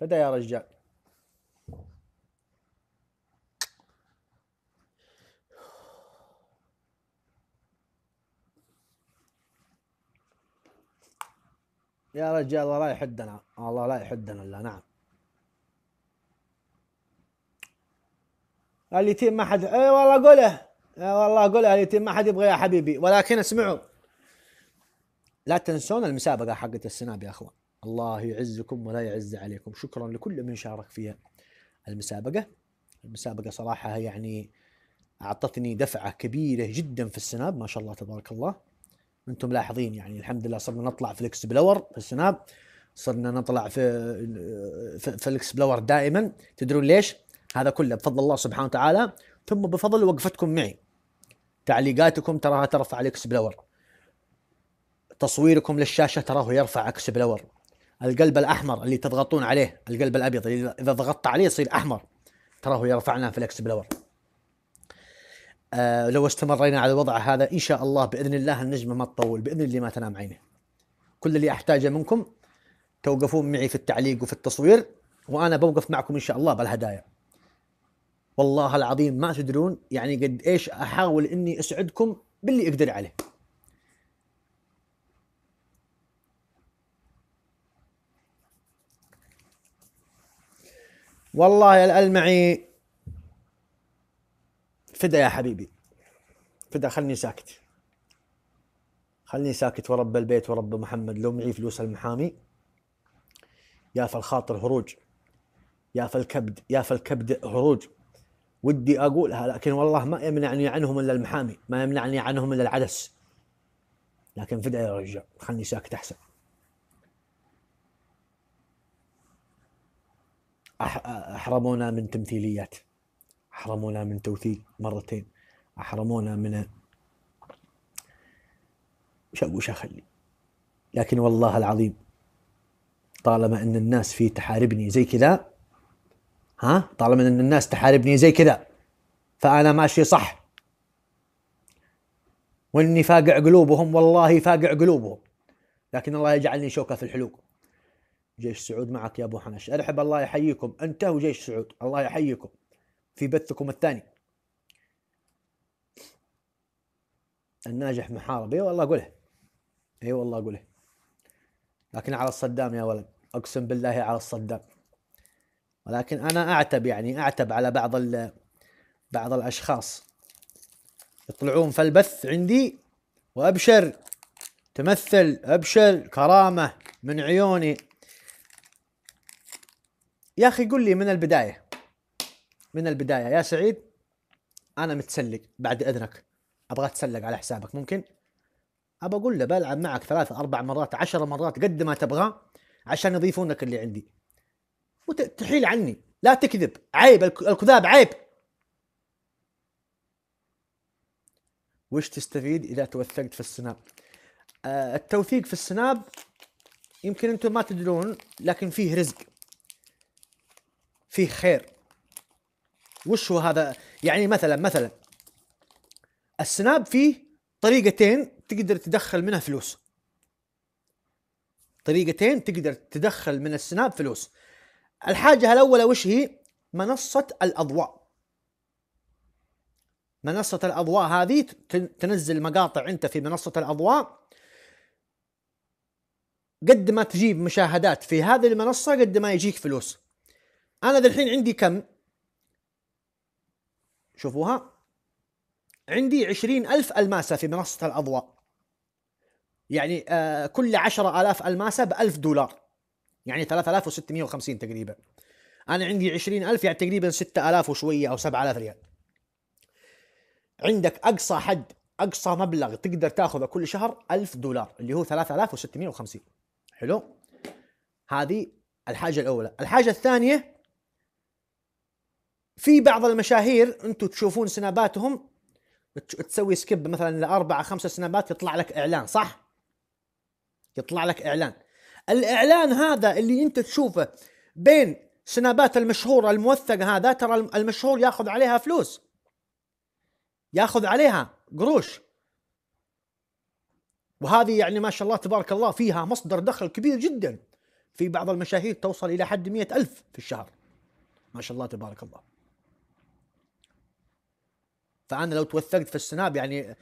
فدا يا رجال يا رجال الله لا يحدنا الله لا يحدنا الا نعم اليتيم ما حد اي والله قوله اي والله قوله اليتيم ما حد يبغى يا حبيبي ولكن اسمعوا لا تنسون المسابقه حقت السناب يا اخوان الله يعزكم ولا يعز عليكم شكرا لكل من شارك في المسابقة المسابقة صراحة يعني أعطتني دفعة كبيرة جدا في السناب ما شاء الله تبارك الله أنتم لاحظين يعني الحمد لله صرنا نطلع في بلور في السناب صرنا نطلع في في بلور دائما تدرون ليش هذا كله بفضل الله سبحانه وتعالى ثم بفضل وقفتكم معي تعليقاتكم تراها ترفع الاكس بلور تصويركم للشاشه تراه يرفع اكس بلور القلب الاحمر اللي تضغطون عليه القلب الابيض اللي اذا ضغطت عليه يصير احمر تراه يرفعنا في الاكسبلور بلور آه لو استمرينا على الوضع هذا ان شاء الله باذن الله النجمه ما تطول باذن الله ما تنام عينه كل اللي احتاجه منكم توقفون معي في التعليق وفي التصوير وانا بوقف معكم ان شاء الله بالهدايا والله العظيم ما تدرون يعني قد ايش احاول اني اسعدكم باللي اقدر عليه والله يا الألمعي فدا يا حبيبي فدا خلني ساكت خلني ساكت ورب البيت ورب محمد لو معي فلوس المحامي يا فالخاطر هروج يا فالكبد يا فالكبد هروج ودي اقولها لكن والله ما يمنعني عنهم الا المحامي ما يمنعني عنهم الا العدس لكن فدا يا رجال خلني ساكت احسن احرمونا من تمثيليات احرمونا من توثيق مرتين احرمونا من وش اقول اخلي لكن والله العظيم طالما ان الناس في تحاربني زي كذا ها طالما ان الناس تحاربني زي كذا فانا ماشي صح واني فاقع قلوبهم والله فاقع قلوبهم لكن الله يجعلني شوكه في الحلوق جيش سعود معك يا ابو حنش ارحب الله يحييكم انتهوا جيش سعود الله يحييكم في بثكم الثاني الناجح محارب اي أيوة والله قوله اي أيوة والله قوله لكن على الصدام يا ولد اقسم بالله على الصدام ولكن انا اعتب يعني اعتب على بعض بعض الاشخاص يطلعون في البث عندي وابشر تمثل ابشر كرامه من عيوني يا اخي قل لي من البدايه من البدايه يا سعيد انا متسلق بعد اذنك ابغى اتسلق على حسابك ممكن؟ ابى اقول له بلعب معك ثلاث اربع مرات عشر مرات قد ما تبغى عشان يضيفونك اللي عندي وتحيل عني لا تكذب عيب الكذاب عيب وش تستفيد اذا توثقت في السناب آه، التوثيق في السناب يمكن انتم ما تدرون لكن فيه رزق فيه خير وش هو هذا يعني مثلا مثلا السناب فيه طريقتين تقدر تدخل منها فلوس طريقتين تقدر تدخل من السناب فلوس الحاجة الأولى وش هي منصة الأضواء منصة الأضواء هذه تنزل مقاطع أنت في منصة الأضواء قد ما تجيب مشاهدات في هذه المنصة قد ما يجيك فلوس انا ذا الحين عندي كم شوفوها عندي عشرين ألف ألماسة في منصة الأضواء يعني آه، كل عشرة آلاف ألماسة بألف دولار يعني 3650 تقريبا أنا عندي 20000 يعني تقريبا 6000 وشوية أو 7000 ريال عندك أقصى حد أقصى مبلغ تقدر تاخذه كل شهر 1000 دولار اللي هو 3650 حلو هذه الحاجة الأولى الحاجة الثانية في بعض المشاهير انتم تشوفون سناباتهم تسوي سكيب مثلا لاربع خمسة سنابات يطلع لك اعلان صح؟ يطلع لك اعلان الاعلان هذا اللي انت تشوفه بين سنابات المشهور الموثق هذا ترى المشهور ياخذ عليها فلوس ياخذ عليها قروش وهذه يعني ما شاء الله تبارك الله فيها مصدر دخل كبير جدا في بعض المشاهير توصل إلى حد مئة ألف في الشهر ما شاء الله تبارك الله فانا لو توثقت في السناب يعني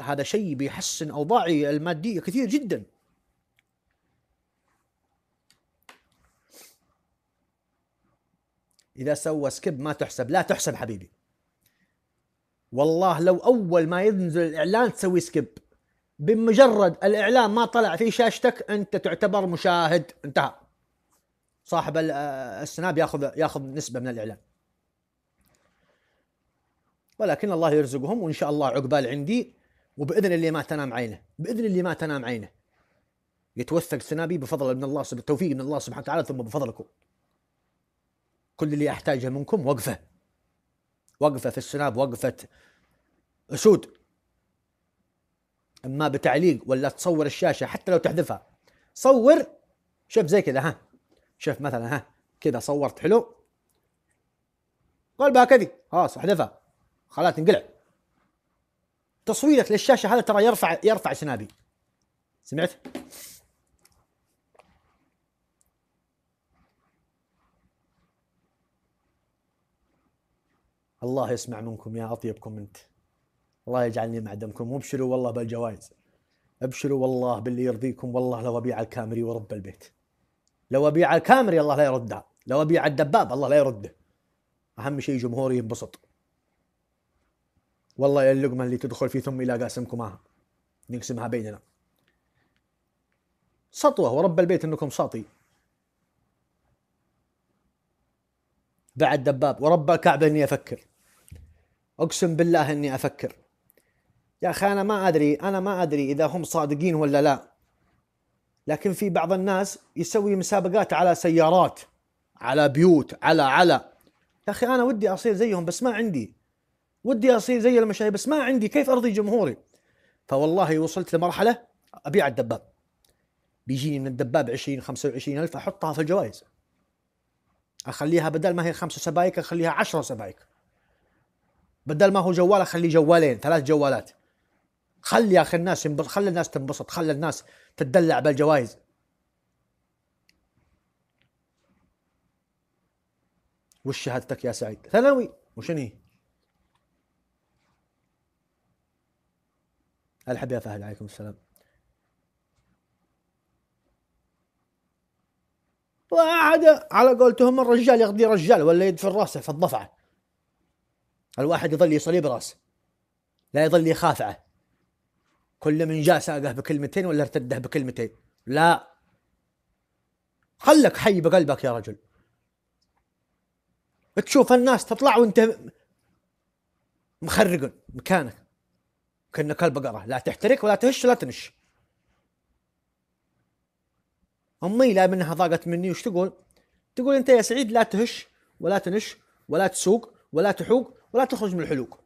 هذا شيء بيحسن اوضاعي الماديه كثير جدا اذا سوى سكيب ما تحسب لا تحسب حبيبي والله لو اول ما ينزل الاعلان تسوي سكيب بمجرد الاعلان ما طلع في شاشتك انت تعتبر مشاهد انتهى صاحب آه، السناب ياخذ ياخذ نسبه من الاعلان ولكن الله يرزقهم وان شاء الله عقبال عندي وباذن اللي ما تنام عينه باذن اللي ما تنام عينه يتوثق سنابي بفضل من الله سبحانه التوفيق من الله سبحانه وتعالى ثم بفضلكم كل اللي احتاجه منكم وقفه وقفه في السناب وقفه اسود اما بتعليق ولا تصور الشاشه حتى لو تحذفها صور شوف زي كذا ها شوف مثلا ها كذا صورت حلو قلبها كذي خلاص احذفها خلاها تنقلع تصويرك للشاشه هذا ترى يرفع يرفع سنابي سمعت؟ الله يسمع منكم يا اطيبكم انت الله يجعلني معدمكم وابشروا والله بالجوائز ابشروا والله باللي يرضيكم والله لو ابيع الكامري ورب البيت لو ابيع الكامري الله لا يردها لو ابيع الدباب الله لا يرده اهم شيء جمهوري ينبسط والله يا اللقمة اللي تدخل في ثمي لا قاسمكم معها نقسمها بيننا سطوة ورب البيت انكم ساطي بعد دباب ورب الكعبة اني افكر اقسم بالله اني افكر يا اخي انا ما ادري انا ما ادري اذا هم صادقين ولا لا لكن في بعض الناس يسوي مسابقات على سيارات على بيوت على على يا اخي انا ودي اصير زيهم بس ما عندي ودي اصير زي المشاهير بس ما عندي كيف ارضي جمهوري فوالله وصلت لمرحله ابيع الدباب بيجيني من الدباب 20 25 الف احطها في الجوائز اخليها بدل ما هي خمسه سبايك اخليها 10 سبايك بدل ما هو جوال اخليه جوالين ثلاث جوالات خلي يا اخي الناس ينبسط خلي الناس تنبسط خلي الناس تدلع بالجوائز وش شهادتك يا سعيد ثانوي وشنو الحب يا فهد عليكم السلام وعاد على قولتهم الرجال يقضي رجال ولا يدفن راسه في الضفعه الواحد يظل يصلي براسه لا يظل يخافعه كل من جاء ساقه بكلمتين ولا ارتده بكلمتين لا خلك حي بقلبك يا رجل تشوف الناس تطلع وانت مخرق مكانك كنا البقرة لا تحترق ولا تهش ولا تنش امي لا منها ضاقت مني وش تقول؟ تقول انت يا سعيد لا تهش ولا تنش ولا تسوق ولا تحوق ولا تخرج من الحلوق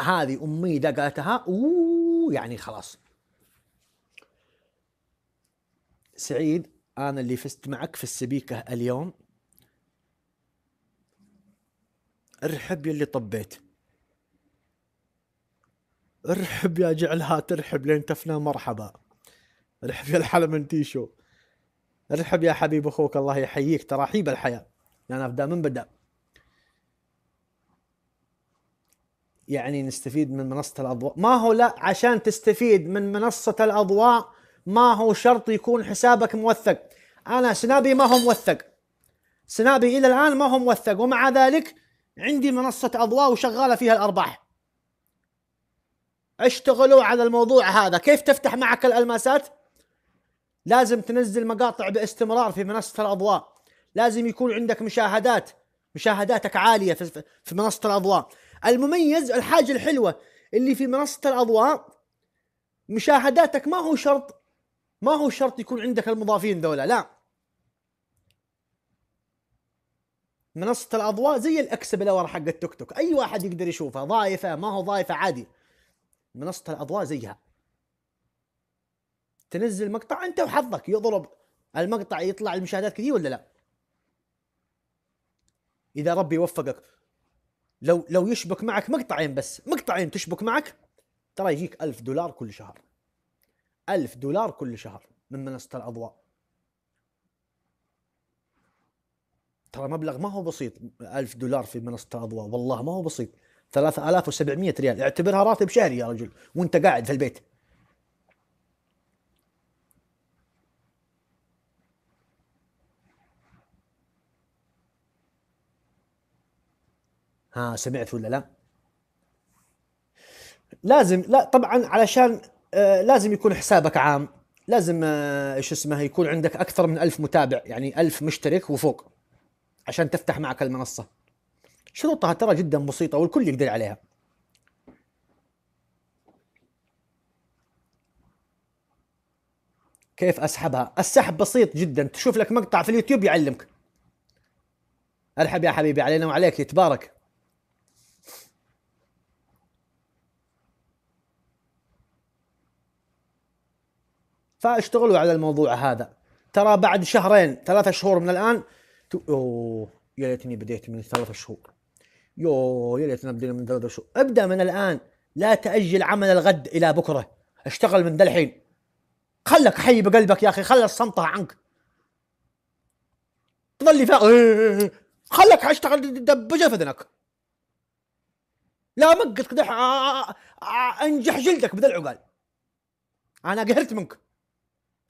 هذه امي اذا قالتها اوه يعني خلاص سعيد انا اللي فزت معك في السبيكه اليوم ارحب يلي طبيت ارحب يا جعلها ترحب لين تفنى مرحبا ارحب يا الحلم انتيشو ارحب يا حبيب اخوك الله يحييك تراحيب الحياه لان يعني ابدا من بدا يعني نستفيد من منصه الاضواء ما هو لا عشان تستفيد من منصه الاضواء ما هو شرط يكون حسابك موثق انا سنابي ما هو موثق سنابي الى الان ما هو موثق ومع ذلك عندي منصه اضواء وشغاله فيها الارباح اشتغلوا على الموضوع هذا كيف تفتح معك الألماسات لازم تنزل مقاطع باستمرار في منصة الأضواء لازم يكون عندك مشاهدات مشاهداتك عالية في منصة الأضواء المميز الحاجة الحلوة اللي في منصة الأضواء مشاهداتك ما هو شرط ما هو شرط يكون عندك المضافين ذولا لا منصة الأضواء زي الأكسبلور حق التيك توك أي واحد يقدر يشوفها ضايفة ما هو ضايفة عادي منصه الاضواء زيها تنزل مقطع انت وحظك يضرب المقطع يطلع المشاهدات كثير ولا لا اذا ربي وفقك لو لو يشبك معك مقطعين بس مقطعين تشبك معك ترى يجيك ألف دولار كل شهر ألف دولار كل شهر من منصة الأضواء ترى مبلغ ما هو بسيط ألف دولار في منصة الأضواء والله ما هو بسيط 3700 ريال اعتبرها راتب شهري يا رجل وانت قاعد في البيت ها سمعت ولا لا لازم لا طبعا علشان آه لازم يكون حسابك عام لازم ايش آه اسمه يكون عندك اكثر من ألف متابع يعني ألف مشترك وفوق عشان تفتح معك المنصه شروطها ترى جدا بسيطة والكل يقدر عليها كيف اسحبها السحب بسيط جدا تشوف لك مقطع في اليوتيوب يعلمك ارحب يا حبيبي علينا وعليك يتبارك فاشتغلوا على الموضوع هذا ترى بعد شهرين ثلاثة شهور من الان تو... اوه يا ليتني بديت من ثلاثة شهور يو يا ليتنا بدينا من دردشه ابدا من الان لا تاجل عمل الغد الى بكره اشتغل من الحين خلك حي بقلبك يا اخي خلى الصمتة عنك تظلي فا إيه، إيه، إيه. خلك اشتغل دبجه في اذنك لا مقت كدح آه، آه، آه، انجح جلدك بذا العقال انا قهرت منك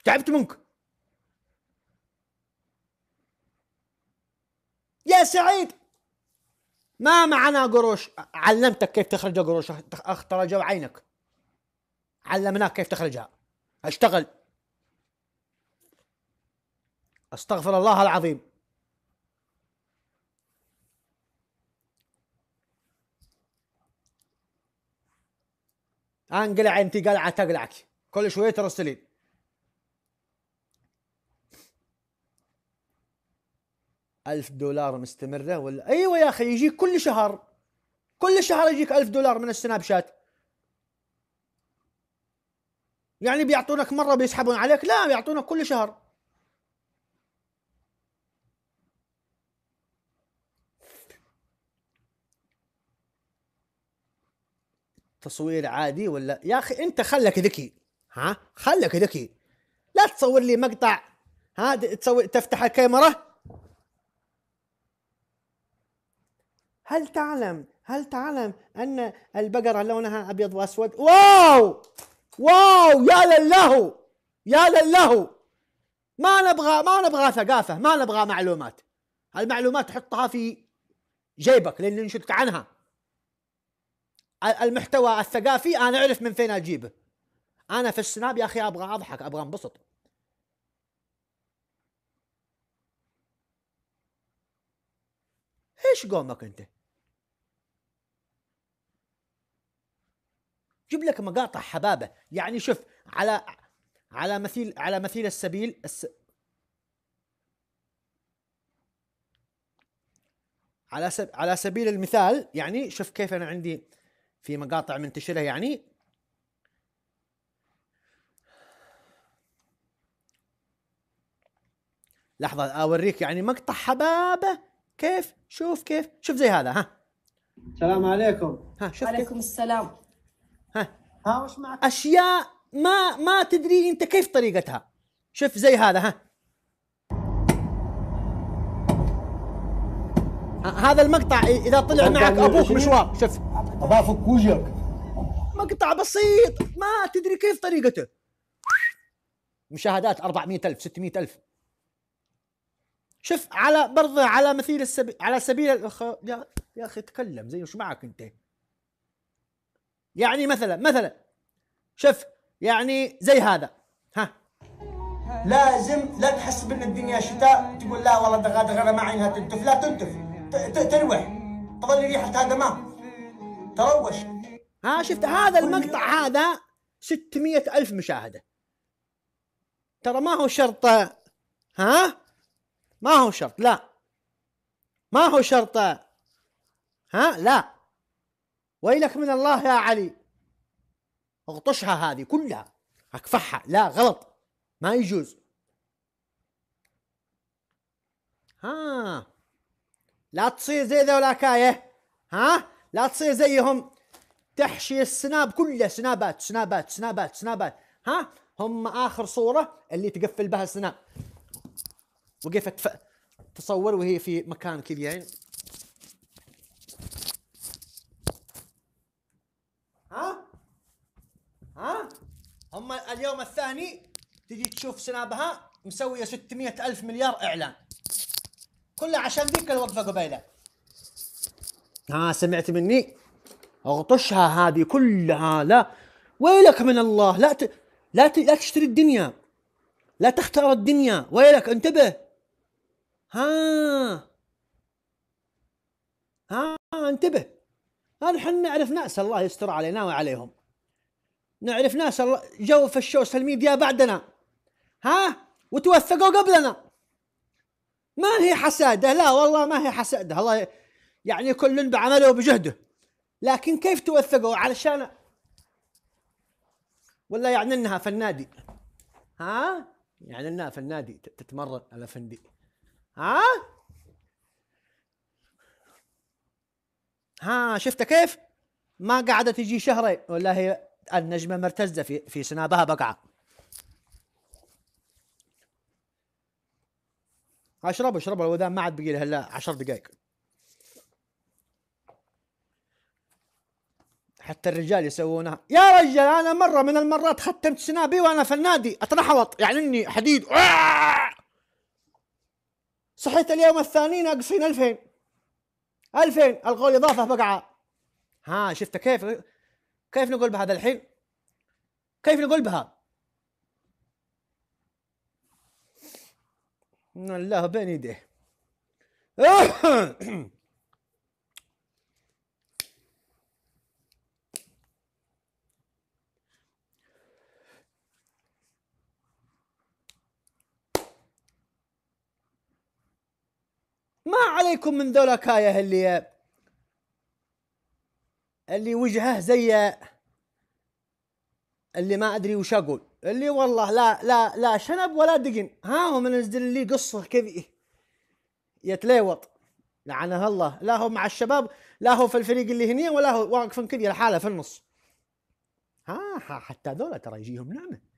تعبت منك يا سعيد ما معنا قروش علمتك كيف تخرج قروش جو عينك علمناك كيف تخرجها اشتغل استغفر الله العظيم انقلع انت قلعه تقلعك كل شويه ترسلين ألف دولار مستمرة ولا أيوة يا أخي يجيك كل شهر كل شهر يجيك ألف دولار من السناب شات يعني بيعطونك مرة بيسحبون عليك لا بيعطونك كل شهر تصوير عادي ولا يا اخي انت خلك ذكي ها خلك ذكي لا تصور لي مقطع ها تسوي تفتح الكاميرا هل تعلم هل تعلم أن البقرة لونها أبيض وأسود واو واو يا لله يا لله ما نبغى ما نبغى ثقافة ما نبغى معلومات المعلومات حطها في جيبك لأن انشدت عنها المحتوى الثقافي أنا أعرف من فين أجيبه أنا في السناب يا أخي أبغى أضحك أبغى أنبسط ايش قومك انت؟ جيب لك مقاطع حبابه يعني شوف على على مثيل على مثيل السبيل الس على سب على سبيل المثال يعني شوف كيف انا عندي في مقاطع منتشره يعني لحظة أوريك يعني مقطع حبابة كيف شوف كيف شوف زي هذا ها السلام عليكم ها شوف عليكم كيف. السلام ها وش معك اشياء ما ما تدري انت كيف طريقتها شوف زي هذا ها هذا المقطع اذا طلع معك ابوك مشوار شوف أفك وجهك مقطع بسيط ما تدري كيف طريقته مشاهدات 400000 600000 شوف على برضه على مثيل السبي... على سبيل الأخ... يا... يا اخي تكلم زي وش معك انت يعني مثلا مثلا شوف يعني زي هذا ها لازم لا تحس بان الدنيا شتاء تقول لا والله دغادغ انا ما عينها تنتف لا تنتف تروح تظل ريحه هذا ما تروش ها شفت هذا المقطع هذا 600 ألف مشاهدة ترى ما هو شرط ها ما هو شرط لا ما هو شرط ها لا ويلك من الله يا علي اغطشها هذه كلها اكفحها لا غلط ما يجوز ها لا تصير زي ذولا كايه ها لا تصير زيهم تحشي السناب كله سنابات سنابات سنابات سنابات ها هم اخر صوره اللي تقفل بها السناب وقفت تصور وهي في مكان كذا يعني اما اليوم الثاني تجي تشوف سنابها مسويه 600 الف مليار اعلان كلها عشان ذيك الوقفه قبيله ها سمعت مني اغطشها هذه كلها لا ويلك من الله لا ت... لا ت... لا تشتري الدنيا لا تختار الدنيا ويلك انتبه ها ها انتبه هذا احنا نعرف ناس الله يستر علينا وعليهم نعرف ناس جو في السوشيال ميديا بعدنا ها وتوثقوا قبلنا ما هي حساده لا والله ما هي حساده الله يعني كل بعمله وبجهده لكن كيف توثقوا علشان ولا يعني انها في النادي ها يعني انها في النادي تتمرن الافندي ها ها شفت كيف ما قعدت تجي شهرين ولا هي النجمة مرتزة في, في سنابها بقعة اشرب اشرب لو ما عاد بقي هلا عشر دقائق حتى الرجال يسوونها يا رجال انا مره من المرات ختمت سنابي وانا في النادي اتنحوط يعني اني حديد صحيت اليوم الثاني ناقصين 2000 2000 الغول اضافه بقعه ها شفت كيف كيف نقول بهذا الحين؟ كيف نقول بها؟ الله بين يديه ما عليكم من ذولا كايه اللي اللي وجهه زي اللي ما ادري وش اقول اللي والله لا لا لا شنب ولا دقن ها هو منزل لي قصه كذي يتليوط لعنه الله لا هو مع الشباب لا هو في الفريق اللي هني ولا هو واقف كذي لحاله في النص ها, ها حتى ذولا ترى يجيهم نعمه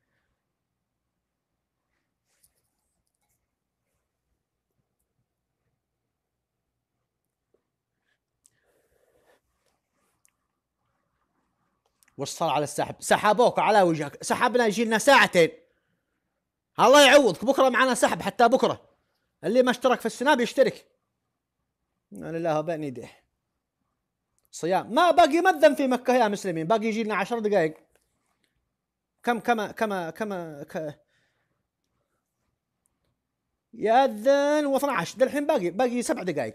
وصل على السحب سحبوك على وجهك سحبنا يجينا ساعتين الله يعوضك بكره معنا سحب حتى بكره اللي ما اشترك في السناب يشترك انا لا بين يديه صيام ما باقي مذن في مكه يا مسلمين باقي يجي لنا 10 دقائق كم كما كما كما ك... ياذن و12 ده الحين باقي باقي سبع دقائق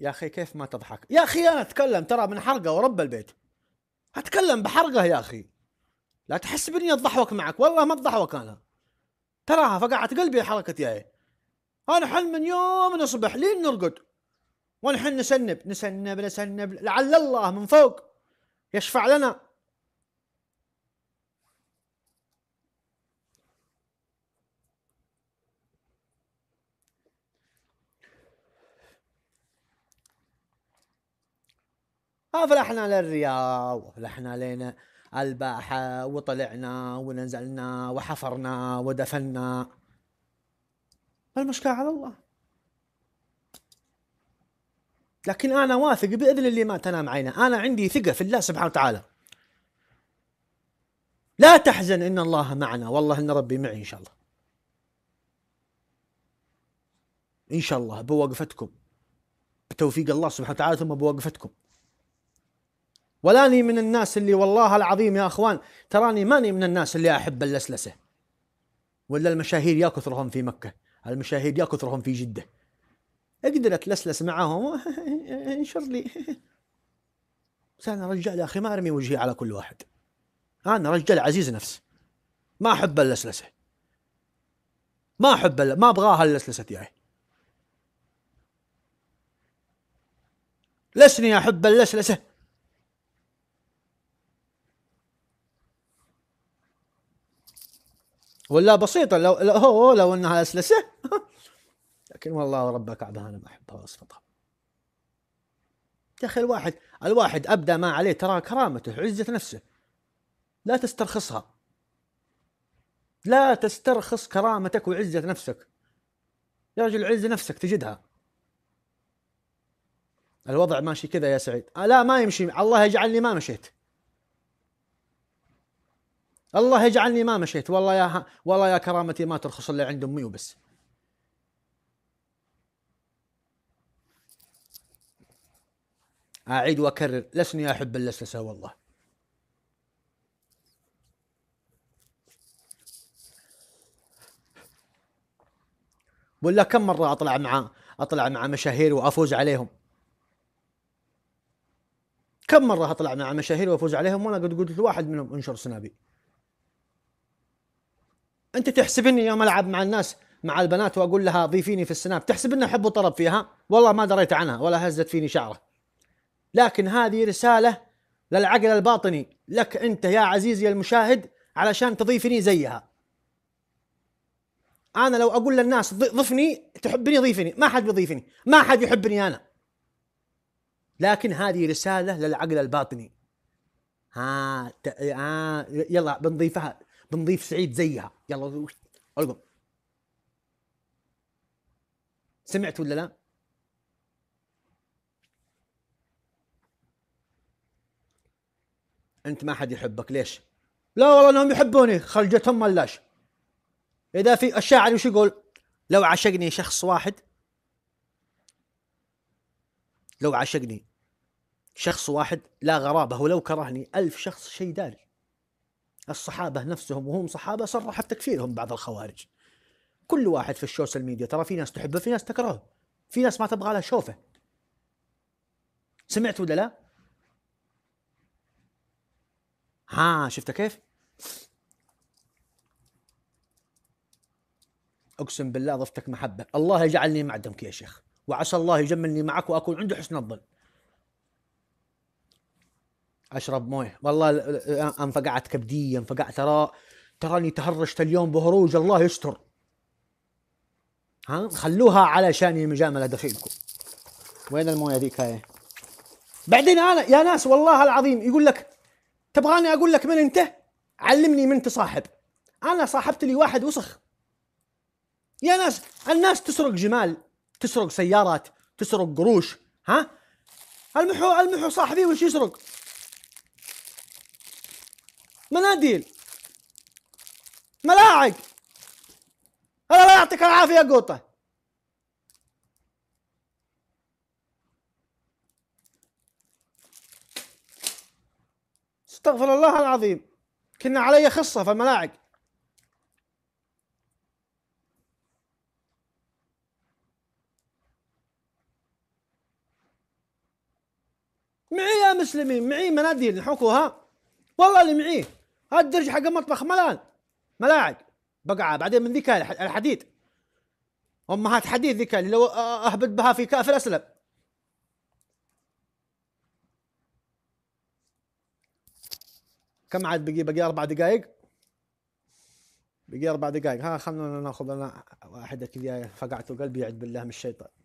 يا اخي كيف ما تضحك يا اخي انا اتكلم ترى من حرقه ورب البيت اتكلم بحرقه يا اخي لا تحسب اني اتضحوك معك والله ما اتضحوك انا تراها فقعت قلبي حركتي هاي انا حن من يوم نصبح لين نرقد ونحن نسنب نسنب نسنب لعل الله من فوق يشفع لنا افلحنا للرياض وافلحنا لنا الباحة وطلعنا ونزلنا وحفرنا ودفنا المشكلة على الله لكن أنا واثق بإذن اللي ما تنام عينه أنا عندي ثقة في الله سبحانه وتعالى لا تحزن إن الله معنا والله إن ربي معي إن شاء الله إن شاء الله بوقفتكم بتوفيق الله سبحانه وتعالى ثم بوقفتكم ولاني من الناس اللي والله العظيم يا اخوان تراني ماني من الناس اللي احب اللسلسه ولا المشاهير يا كثرهم في مكه المشاهير يا كثرهم في جده اقدر اتلسلس معاهم انشر لي بس انا رجال يا اخي ما ارمي وجهي على كل واحد انا رجال عزيز نفس ما احب اللسلسه ما احب الل... ما ابغاها اللسلسه تاعي يعني. لسني احب اللسلسه ولا بسيطه لو لو, هو لو انها اسلسه لكن والله رب كعبه انا ما احبها واصفطها يا اخي الواحد الواحد ابدى ما عليه ترى كرامته عزه نفسه لا تسترخصها لا تسترخص كرامتك وعزه نفسك يا رجل عز نفسك تجدها الوضع ماشي كذا يا سعيد لا ما يمشي الله يجعلني ما مشيت الله يجعلني ما مشيت والله يا والله يا كرامتي ما ترخص الا عند امي وبس اعيد واكرر لسني احب اللسلسه والله ولا كم مره اطلع مع اطلع مع مشاهير وافوز عليهم كم مره اطلع مع مشاهير وافوز عليهم وانا قد قلت لواحد منهم انشر سنابي انت تحسبني يوم العب مع الناس مع البنات واقول لها ضيفيني في السناب تحسب انه حب وطرب فيها والله ما دريت عنها ولا هزت فيني شعره لكن هذه رساله للعقل الباطني لك انت يا عزيزي المشاهد علشان تضيفني زيها انا لو اقول للناس ضفني تحبني ضيفني ما حد بيضيفني ما حد يحبني انا لكن هذه رساله للعقل الباطني ها آه يلا بنضيفها بنضيف سعيد زيها يلا القم سمعت ولا لا؟ انت ما حد يحبك ليش؟ لا والله انهم يحبوني خلجتهم ملاش اذا في الشاعر وش يقول؟ لو عشقني شخص واحد لو عشقني شخص واحد لا غرابه ولو كرهني ألف شخص شيء داري الصحابة نفسهم وهم صحابة صرحوا بتكفيرهم بعض الخوارج كل واحد في السوشيال ميديا ترى في ناس تحبه في ناس تكرهه في ناس ما تبغى له شوفه سمعت ولا لا ها شفت كيف اقسم بالله ضفتك محبه الله يجعلني معدمك يا شيخ وعسى الله يجملني معك واكون عنده حسن الظن اشرب مويه والله انفقعت كبديه انفقعت ترى تراني تهرشت اليوم بهروج الله يستر ها خلوها على شان المجامله دخيلكم وين المويه ذيك هاي بعدين انا يا ناس والله العظيم يقول لك تبغاني اقول لك من انت علمني من انت صاحب انا صاحبت لي واحد وسخ يا ناس الناس تسرق جمال تسرق سيارات تسرق قروش ها المحو المحو صاحبي وش يسرق مناديل ملاعق الله يعطيك العافيه يا قوطه استغفر الله العظيم كنا علي خصه في الملاعق معي يا مسلمين معي مناديل نحوكوها والله اللي معيه هات الدرج حق المطبخ ملان ملاعق بقعه بعدين من ذيك الحديد امهات حديد ذيك اللي لو اهبط بها في كافر اسلم كم عاد بقي بقي اربع دقائق بقي اربع دقائق ها خلنا ناخذ لنا واحده كذا فقعت قلبي يعد بالله من الشيطان